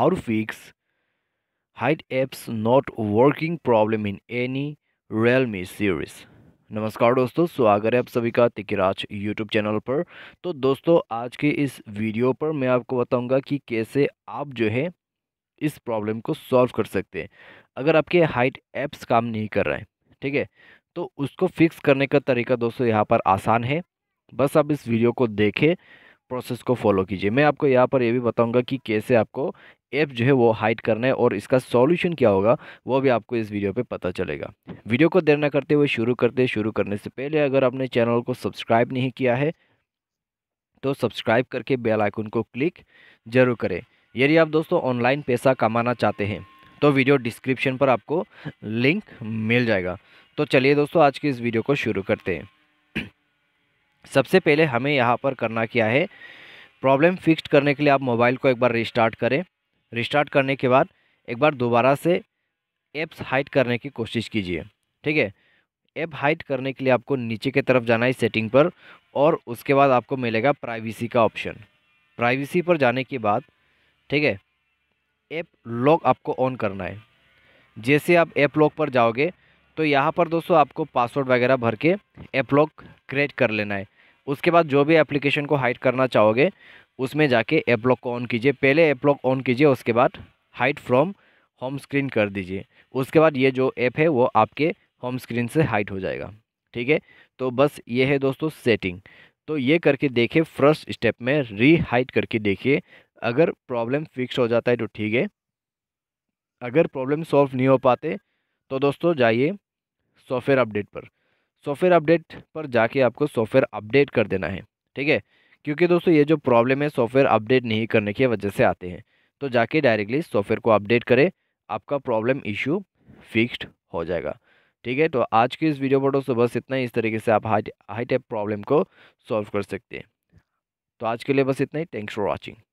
how to fix hide apps not working problem in any realme series नमस्कार दोस्तों स्वागत है आप सभी का तिकराज यूट्यूब चैनल पर तो दोस्तों आज के इस वीडियो पर मैं आपको बताऊंगा कि कैसे आप जो है इस प्रॉब्लम को सॉल्व कर सकते हैं अगर आपके हाइट ऐप्स काम नहीं कर रहे हैं ठीक है तो उसको फिक्स करने का तरीका दोस्तों यहाँ पर आसान है बस आप इस वीडियो को देखें प्रोसेस को फॉलो कीजिए मैं आपको यहाँ पर यह भी बताऊंगा कि कैसे आपको ऐप जो है वो हाइड करना है और इसका सॉल्यूशन क्या होगा वो भी आपको इस वीडियो पे पता चलेगा वीडियो को देर न करते हुए शुरू करते शुरू करने से पहले अगर आपने चैनल को सब्सक्राइब नहीं किया है तो सब्सक्राइब करके बेल आइकन को क्लिक जरूर करें यदि आप दोस्तों ऑनलाइन पैसा कमाना चाहते हैं तो वीडियो डिस्क्रिप्शन पर आपको लिंक मिल जाएगा तो चलिए दोस्तों आज की इस वीडियो को शुरू करते हैं सबसे पहले हमें यहाँ पर करना क्या है प्रॉब्लम फिक्स करने के लिए आप मोबाइल को एक बार रिस्टार्ट करें रिस्टार्ट करने के बाद एक बार दोबारा से एप्स हाइट करने की कोशिश कीजिए ठीक है ऐप हाइट करने के लिए आपको नीचे की तरफ जाना है सेटिंग पर और उसके बाद आपको मिलेगा प्राइवेसी का ऑप्शन प्राइवेसी पर जाने के बाद ठीक है ऐप लॉक आपको ऑन करना है जैसे आप ऐप लॉक पर जाओगे तो यहाँ पर दोस्तों आपको पासवर्ड वगैरह भर के ऐप लॉक क्रिएट कर लेना है उसके बाद जो भी एप्लीकेशन को हाइट करना चाहोगे उसमें जाके ऐप लॉक को ऑन कीजिए पहले ऐप लॉक ऑन कीजिए उसके बाद हाइट फ्रॉम होम स्क्रीन कर दीजिए उसके बाद ये जो ऐप है वो आपके होम स्क्रीन से हाइट हो जाएगा ठीक है तो बस ये है दोस्तों सेटिंग तो ये करके देखिए फर्स्ट स्टेप में री करके देखिए अगर प्रॉब्लम फिक्स हो जाता है तो ठीक है अगर प्रॉब्लम सॉल्व नहीं हो पाते तो दोस्तों जाइए सॉफ्टवेयर अपडेट पर सॉफ्टवेयर अपडेट पर जाके आपको सॉफ्टवेयर अपडेट कर देना है ठीक है क्योंकि दोस्तों ये जो प्रॉब्लम है सॉफ्टवेयर अपडेट नहीं करने की वजह से आते हैं तो जाके डायरेक्टली सॉफ्टवेयर को अपडेट करें आपका प्रॉब्लम इशू फिक्सड हो जाएगा ठीक है तो आज की इस वीडियो पर दोस्तों बस इतना ही इस तरीके से आप हाई हाई टाइप प्रॉब्लम को सॉल्व कर सकते हैं तो आज के लिए बस इतना ही थैंक्स फॉर वॉचिंग